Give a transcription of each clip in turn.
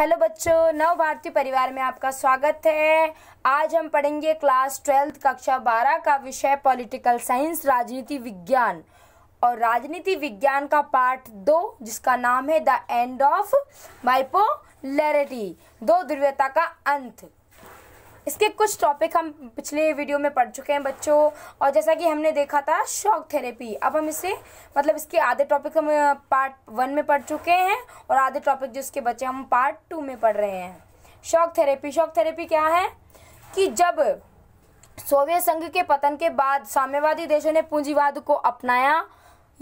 hello बच्चों नव भारतीय परिवार में आपका स्वागत है आज हम पढ़ेंगे क्लास ट्वेल्थ कक्षा बारह का विषय पॉलिटिकल साइंस राजनीति विज्ञान और राजनीति विज्ञान का पार्ट दो जिसका नाम है द एंड ऑफ माइपोलैरिटी दो ध्रुवता का अंत इसके कुछ टॉपिक हम पिछले वीडियो में पढ़ चुके हैं बच्चों और जैसा कि हमने देखा था शॉक थेरेपी अब हम इसे मतलब इसके आधे टॉपिक हम पार्ट वन में पढ़ चुके हैं और आधे टॉपिक जो इसके बचे हम पार्ट टू में पढ़ रहे हैं शॉक थेरेपी शॉक थेरेपी क्या है कि जब सोवियत संघ के पतन के बाद साम्यवादी देशों ने पूंजीवाद को अपनाया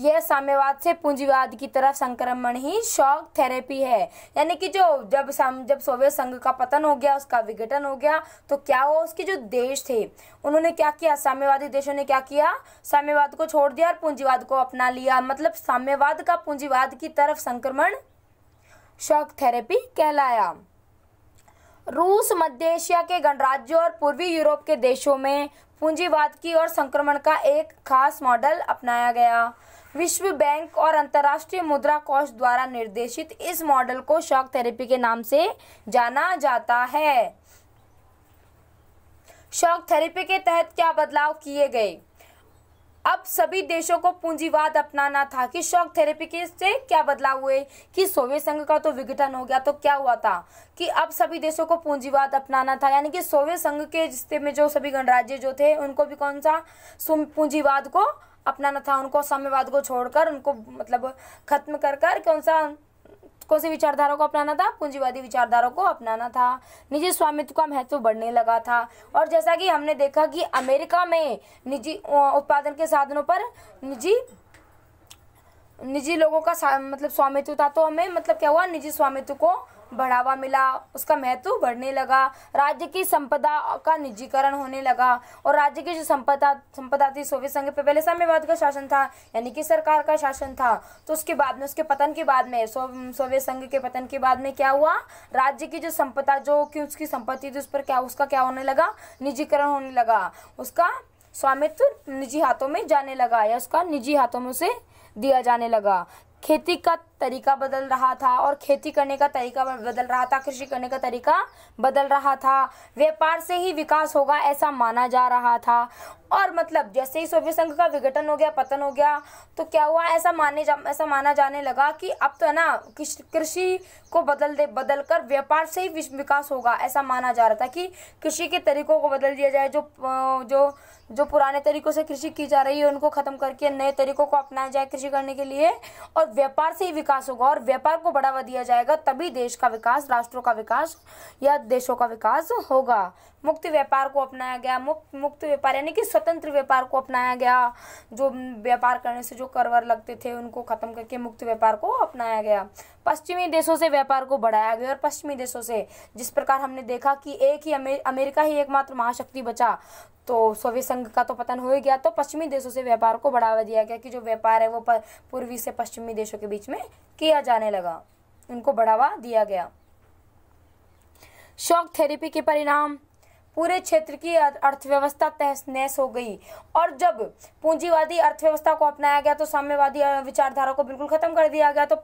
यह साम्यवाद से पूंजीवाद की तरफ संक्रमण ही शॉक थेरेपी है यानी कि जो जब जब सोवियत संघ का पतन हो गया उसका विघटन हो गया तो क्या हुआ उसके जो देश थे उन्होंने क्या किया साम्यवादी देशों ने क्या किया साम्यवाद को छोड़ दिया और पूंजीवाद को अपना लिया मतलब साम्यवाद का पूंजीवाद की तरफ संक्रमण शॉक थेरेपी कहलाया रूस मध्य एशिया के गणराज्यों और पूर्वी यूरोप के देशों में पूंजीवाद की और संक्रमण का एक खास मॉडल अपनाया गया विश्व बैंक और अंतर्राष्ट्रीय मुद्रा कोष द्वारा निर्देशित इस मॉडल को शॉक थेरेपी के नाम से जाना जाता है शॉक थेरेपी के तहत क्या बदलाव किए गए अब सभी देशों को पूंजीवाद अपनाना था कि शॉक थेरेपी के से क्या बदलाव हुए कि सोवियत संघ का तो विघटन हो गया तो क्या हुआ था कि अब सभी देशों को पूंजीवाद अपनाना था यानी कि सोवियत संघ के रिश्ते में जो सभी गणराज्य जो थे उनको भी कौन सा पूंजीवाद को अपनाना था उनको साम्यवाद को छोड़कर उनको मतलब खत्म कर कर कौन सा कौन सी विचारधारा को अपनाना था पूंजीवादी विचारधारा को अपनाना था निजी स्वामित्व का महत्व बढ़ने लगा था और जैसा कि हमने देखा कि अमेरिका में निजी उत्पादन के साधनों पर निजी निजी लोगों का मतलब स्वामित्व था तो हमें मतलब क्या हुआ निजी स्वामित्व को बढ़ावा मिला उसका महत्व बढ़ने लगा राज्य की संपदा का निजीकरण होने लगा और राज्य की जो संपदा संपदा थी सोवियत संघ पे पहले साम्यवाद का शासन था यानी कि सरकार का शासन था तो उसके बाद में उसके पतन के बाद में सो, सोवियत संघ के पतन के बाद में क्या हुआ राज्य की जो संपदा जो कि उसकी संपत्ति थी उस पर क्या उसका क्या होने लगा निजीकरण होने लगा उसका स्वामित्व निजी हाथों में जाने लगा या उसका निजी हाथों में उसे दिया जाने लगा खेती का तरीका बदल रहा था और खेती करने का तरीका बदल रहा था कृषि करने का तरीका बदल रहा था व्यापार से ही विकास होगा ऐसा माना जा रहा था और मतलब जैसे ही सोवियत संघ का विघटन हो गया पतन हो गया तो क्या हुआ ऐसा माने जा ऐसा माना जाने लगा कि अब तो है ना कृषि को बदल दे बदल कर व्यापार से ही विकास होगा ऐसा माना जा रहा था कि कृषि के तरीकों को बदल दिया जाए जो जो जो पुराने तरीकों से कृषि की जा रही है उनको ख़त्म करके नए तरीकों को अपनाया जाए कृषि करने के लिए और व्यापार से ही विकास होगा और व्यापार को बढ़ावा दिया जाएगा तभी देश का विकास राष्ट्रों का विकास या देशों का विकास होगा मुक्त व्यापार को अपनाया गया मुक्त मुक्त व्यापार यानी कि स्वतंत्र व्यापार को अपनाया गया जो व्यापार करने से जो करवर लगते थे उनको खत्म करके मुक्त व्यापार को अपनाया गया पश्चिमी देशों से व्यापार को बढ़ाया गया और पश्चिमी देशों से जिस प्रकार हमने देखा कि एक ही अमेरिका ही एकमात्र महाशक्ति बचा तो सोवियत संघ का तो पतन हो ही गया तो पश्चिमी देशों से व्यापार को बढ़ावा दिया गया कि जो व्यापार है वो पूर्वी से पश्चिमी देशों के बीच में किया जाने लगा उनको बढ़ावा दिया गया शॉक थेरेपी के परिणाम पूरे क्षेत्र की अर्थव्यवस्था तहस नहस हो गई और जब पूंजीवादी अर्थव्यवस्था को अपनाया गया तो साम्यवादी विचारधारा को बिल्कुल खत्म कर दिया गया तो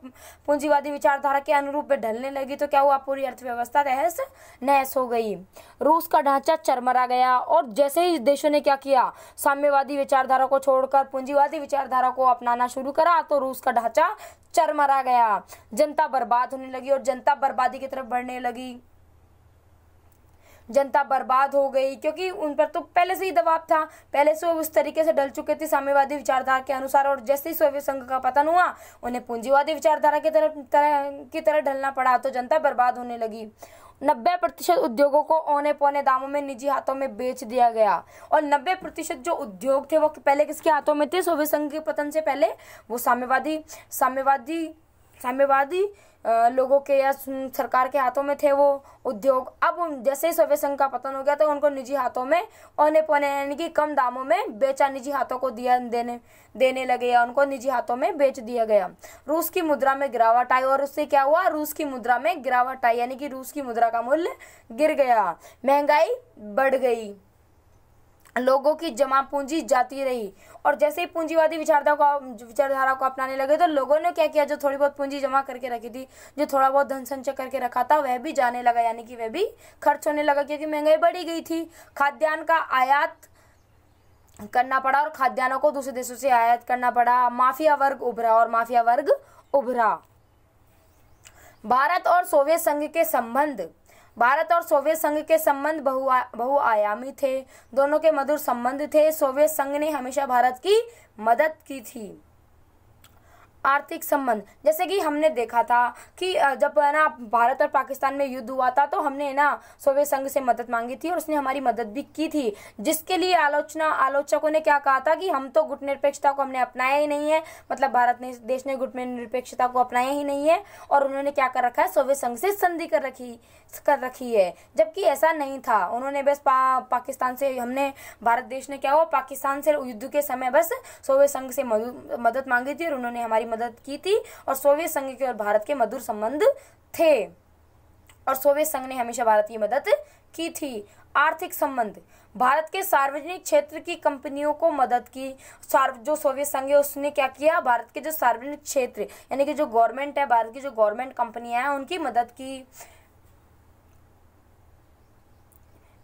पूंजीवादी विचारधारा के अनुरूप ढलने लगी तो क्या हुआ पूरी अर्थव्यवस्था तहस नहस हो गई रूस का ढांचा चरमरा गया और जैसे ही देशों ने क्या किया साम्यवादी विचारधारा को छोड़कर पूंजीवादी विचारधारा को अपनाना शुरू करा तो रूस का ढांचा चरमरा गया जनता बर्बाद होने लगी और जनता बर्बादी की तरफ बढ़ने लगी जनता बर्बाद हो गई क्योंकि उन पर तो पहले से ही दबाव था पहले से वो उस तरीके से डल चुके थे साम्यवादी विचारधारा के अनुसार और जैसे ही सोवियत संघ का पतन हुआ उन्हें पूंजीवादी विचारधारा की तरफ तरह की तरह ढलना पड़ा तो जनता बर्बाद होने लगी नब्बे प्रतिशत उद्योगों को औने पौने दामों में निजी हाथों में बेच दिया गया और नब्बे प्रतिशत जो उद्योग थे वो पहले किसके हाथों में थे सोवियत संघ के पतन से पहले वो साम्यवादी साम्यवादी साम्यवादी लोगों के या सरकार के हाथों में थे वो उद्योग अब उन जैसे ही सोवियत संघ का पतन हो गया तो उनको निजी हाथों में औने पौने यानी कि कम दामों में बेचा निजी हाथों को दिया देने देने लगे या उनको निजी हाथों में बेच दिया गया रूस की मुद्रा में गिरावट आई और उससे क्या हुआ रूस की मुद्रा में गिरावट आई यानी कि रूस की मुद्रा का मूल्य गिर गया महंगाई बढ़ गई लोगों की जमा पूंजी जाती रही और जैसे ही पूंजीवादी विचारधारा को विचारधारा को अपनाने लगे तो लोगों ने क्या किया जो थोड़ी बहुत पूंजी जमा करके रखी थी जो थोड़ा बहुत धन संचय करके रखा था वह भी जाने लगा यानी कि वह भी खर्च होने लगा क्योंकि महंगाई बढ़ी गई थी खाद्यान्न का आयात करना पड़ा और खाद्यान्नों को दूसरे देशों से आयात करना पड़ा माफिया वर्ग उभरा और माफिया वर्ग उभरा भारत और सोवियत संघ के संबंध भारत और सोवियत संघ के संबंध बहुआयामी थे दोनों के मधुर संबंध थे सोवियत संघ ने हमेशा भारत की मदद की थी आर्थिक संबंध जैसे कि हमने देखा था कि जब है ना भारत और पाकिस्तान में युद्ध हुआ था तो हमने ना सोवियत संघ से मदद मांगी थी और उसने हमारी मदद भी की थी जिसके लिए आलोचना आलोचकों ने क्या कहा था कि हम तो गुट निरपेक्षता को हमने अपनाया ही नहीं है मतलब भारत ने देश ने गुट निरपेक्षता को अपनाया ही नहीं है और उन्होंने क्या कर रखा है सोवियत संघ से संधि कर रखी कर रखी है जबकि ऐसा नहीं था उन्होंने बस पा, पाकिस्तान से हमने भारत देश ने क्या हुआ पाकिस्तान से युद्ध के समय बस सोवियत संघ से मदद मांगी थी और उन्होंने हमारी मदद की थी और सोवियत संघ के और भारत के मधुर संबंध थे और सोवियत संघ ने हमेशा भारत की मदद की थी आर्थिक संबंध भारत के सार्वजनिक क्षेत्र की कंपनियों को मदद की जो सोवियत संघ है उसने क्या किया भारत के जो सार्वजनिक क्षेत्र यानी कि जो गवर्नमेंट है भारत की जो गवर्नमेंट कंपनियां हैं उनकी मदद की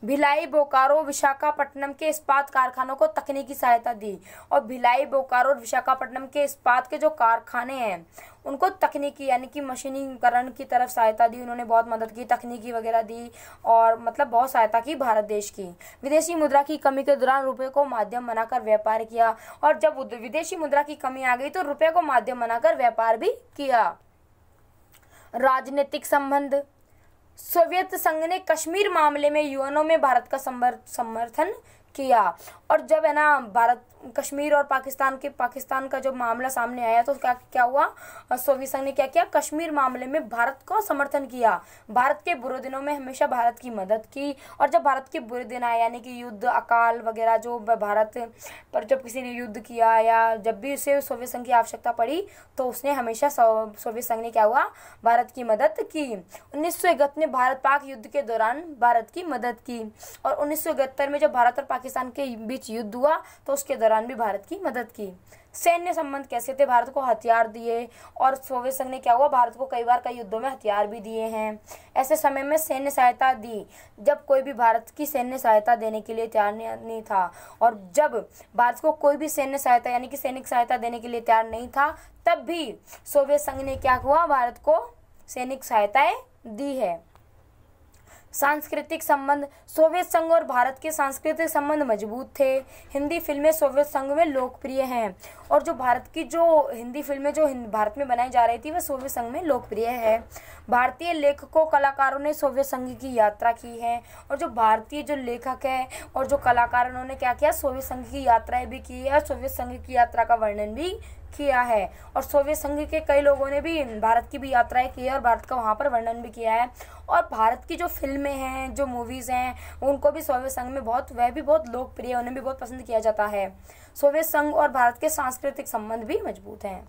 भिलाई बोकारो विशाखापट्टनम के इस्पात कारखानों को तकनीकी सहायता दी और भिलाई बोकारो और विशाखापट्टनम के इस्पात के जो कारखाने हैं उनको तकनीकी यानी कि मशीनीकरण की तरफ सहायता दी उन्होंने बहुत मदद की तकनीकी वगैरह दी और मतलब बहुत सहायता की भारत देश की विदेशी मुद्रा की कमी के दौरान रुपये को माध्यम बनाकर व्यापार किया और जब विदेशी मुद्रा की कमी आ गई तो रुपये को माध्यम बनाकर व्यापार भी किया राजनीतिक संबंध सोवियत संघ ने कश्मीर मामले में यूएनओ में भारत का समर्थन किया और जब है ना भारत कश्मीर और पाकिस्तान के पाकिस्तान का जब मामला सामने आया तो क्या क्या हुआ सोवियत संघ ने क्या किया कश्मीर मामले में भारत को समर्थन किया भारत के बुरे दिनों में हमेशा भारत की मदद की और जब भारत के बुरे दिन आए यानी कि युद्ध अकाल वगैरह जो भारत पर जब किसी ने युद्ध किया या जब भी उसे सोवियत संघ की आवश्यकता पड़ी तो उसने हमेशा सोवियत संघ ने क्या हुआ भारत की मदद की उन्नीस में भारत पाक युद्ध के दौरान भारत की मदद की और उन्नीस में जब भारत और पाकिस्तान के बीच युद्ध हुआ तो उसके दौरान भी भारत की मदद की सैन्य संबंध कैसे थे भारत को हथियार दिए और सोवियत संघ ने क्या हुआ भारत को कई बार कई युद्धों में हथियार भी दिए हैं ऐसे समय में सैन्य सहायता दी जब कोई भी भारत की सैन्य सहायता देने के लिए तैयार नहीं था और जब भारत को कोई भी सैन्य सहायता यानी कि सैनिक सहायता देने के लिए तैयार नहीं था तब भी सोवियत संघ ने क्या हुआ भारत को सैनिक सहायताएं दी है सांस्कृतिक संबंध सोवियत संघ और भारत के सांस्कृतिक संबंध मजबूत थे हिंदी फिल्में सोवियत संघ में लोकप्रिय हैं और जो भारत की जो हिंदी फिल्में जो भारत में बनाई जा रही थी वह सोवियत संघ में लोकप्रिय है भारतीय लेखकों कलाकारों ने सोवियत संघ की यात्रा की है और जो भारतीय जो लेखक है और जो कलाकार उन्होंने क्या किया सोवियत संघ की यात्राएं भी की है और सोवियत संघ की यात्रा का वर्णन भी किया है और सोवियत संघ के कई लोगों ने भी भारत की भी यात्राएं की है और भारत का वहाँ पर वर्णन भी किया है और भारत की जो फिल्में हैं जो मूवीज़ हैं उनको भी सोवियत संघ में बहुत वह भी बहुत लोकप्रिय उन्हें भी बहुत पसंद किया जाता है सोवियत संघ और भारत के सांस्कृतिक संबंध भी मजबूत हैं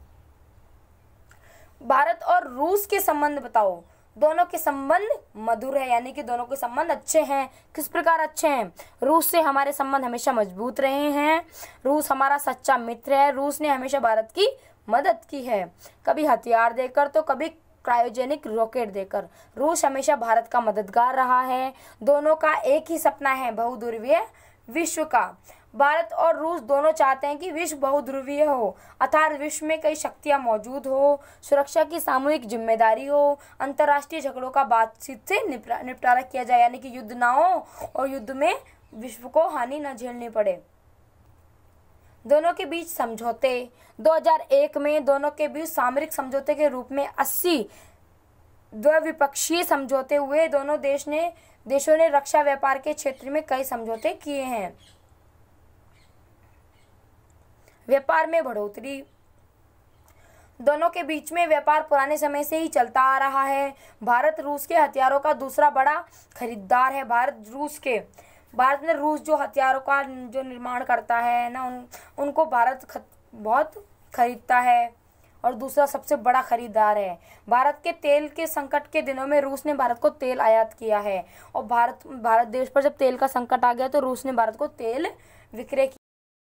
भारत और रूस के संबंध बताओ दोनों के संबंध मधुर है यानी कि दोनों के संबंध अच्छे हैं किस प्रकार अच्छे हैं रूस से हमारे संबंध हमेशा मजबूत रहे हैं रूस हमारा सच्चा मित्र है रूस ने हमेशा भारत की मदद की है कभी हथियार देकर तो कभी क्रायोजेनिक रॉकेट देकर रूस हमेशा भारत का मददगार रहा है दोनों का एक ही सपना है बहुदूरवीय विश्व का भारत और रूस दोनों चाहते हैं कि विश्व बहुध्रुवीय हो अर्थात विश्व में कई शक्तियां मौजूद हो सुरक्षा की सामूहिक जिम्मेदारी हो अंतर्राष्ट्रीय झगड़ों का बातचीत से निपटारा किया जाए यानी कि युद्ध ना हो और युद्ध में विश्व को हानि न झेलनी पड़े दोनों के बीच समझौते 2001 में दोनों के बीच सामरिक समझौते के रूप में 80 द्विपक्षीय समझौते हुए दोनों देश ने देशों ने रक्षा व्यापार के क्षेत्र में कई समझौते किए हैं व्यापार में बढ़ोतरी दोनों के बीच में व्यापार पुराने समय से ही चलता आ रहा है भारत रूस के हथियारों का दूसरा बड़ा खरीदार है भारत रूस के भारत ने रूस जो हथियारों का जो निर्माण करता है ना उन उनको भारत खत, बहुत खरीदता है और दूसरा सबसे बड़ा खरीदार है भारत के तेल के संकट के दिनों में रूस ने भारत को तेल आयात किया है और भारत भारत देश पर जब तेल का संकट आ गया तो रूस ने भारत को तेल विक्रय